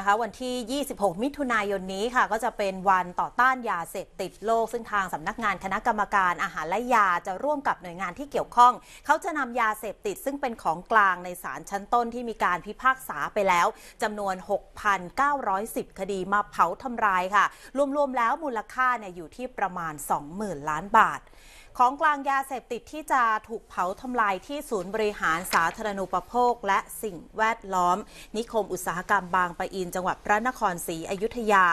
นะคะวันที่ 26 มิถุนายนนี้ค่ะก็จะเป็นวันต่อต้านยาเสพติดโลกซึ่งทางสำนักงานคณะกรรมการอาหารและยาจะร่วมกับหน่วยงานที่เกี่ยวข้อง เขาจะนำยาเสพติดซึ่งเป็นของกลางในศาลชั้นต้นที่มีการพิพากษาไปแล้วจำนวน 6,910 คดีมาเผาทำลายค่ะ รวมๆแล้วมูลค่าเนี่ยอยู่ที่ประมาณ 20,000 ล้านบาท ของกลางยาเสพติดที่จะถูกเผาทำลายที่ศูนย์บริหารสาธารณูปโภค และสิ่งแวดล้อม นิคมอุตสาหกรรมบางปะอินจังหวัดพระนครศรีอยุธยา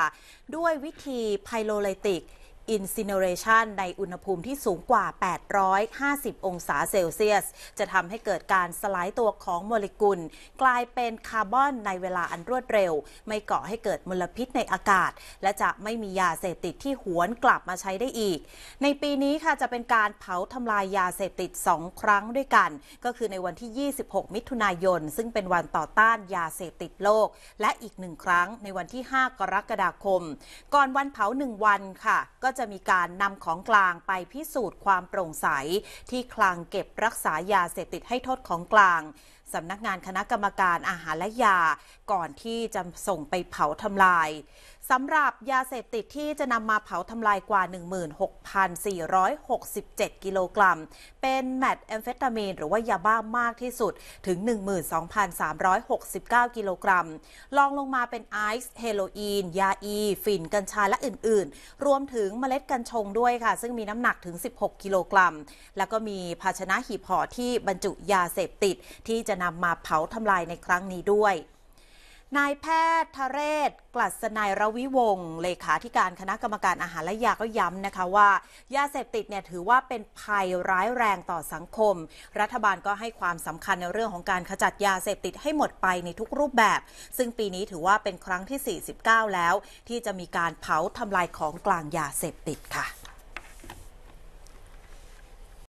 ด้วยวิธีไพโลไลติกอินซิเนเรชันในอุณหภูมิที่สูงกว่า 850 องศาเซลเซียส จะทำให้เกิดการสลายตัวของโมเลกุล กลายเป็นคาร์บอนในเวลาอันรวดเร็ว ไม่ก่อให้เกิดมลพิษในอากาศ และจะไม่มียาเสพติดที่หวนกลับมาใช้ได้อีก ในปีนี้ค่ะ จะเป็นการเผาทำลายยาเสพติด 2 ครั้งด้วยกัน ก็คือในวันที่ 26 มิถุนายนซึ่งเป็นวันต่อต้านยาเสพติดโลก และอีกหนึ่งครั้งในวันที่ 5 กรกฎาคม ก่อนวันเผา1วันค่ะ ก็จะมีการนำของกลางไปพิสูจน์ความโปร่งใส ที่คลังเก็บรักษายาเสพติดให้โทษของกลาง สำนักงานคณะกรรมการอาหารและยาก่อนที่จะส่งไปเผาทำลายสำหรับยาเสพติดที่จะนำมาเผาทำลายกว่า 16,467 กิโลกรัม เป็นแมทแอมเฟตามีนหรือว่ายาบ้ามากที่สุดถึง 12,369 กิโลกรัม ลองลงมาเป็นไอซ์เฮโรอีน ยาอีฝิ่น กัญชาและอื่นๆ รวมถึงเมล็ดกัญชงด้วยค่ะ ซึ่งมีน้ำหนักถึง 16 กิโลกรัม แล้วก็มีภาชนะหีบห่อที่บรรจุยาเสพติดที่จะนำมาเผาทำลายในครั้งนี้ด้วยนายแพทย์ทะเรศ กลัสนายระวิวงศ์ เลขาธิการคณะกรรมการอาหารและยาก็ย้ำนะคะว่า ยาเสพติดเนี่ยถือว่าเป็นภัยร้ายแรงต่อสังคม รัฐบาลก็ให้ความสำคัญในเรื่องของการขจัดยาเสพติดให้หมดไปในทุกรูปแบบ ซึ่งปีนี้ถือว่าเป็นครั้งที่ 49 แล้ว ที่จะมีการเผาทำลายของกลางยาเสพติดค่ะ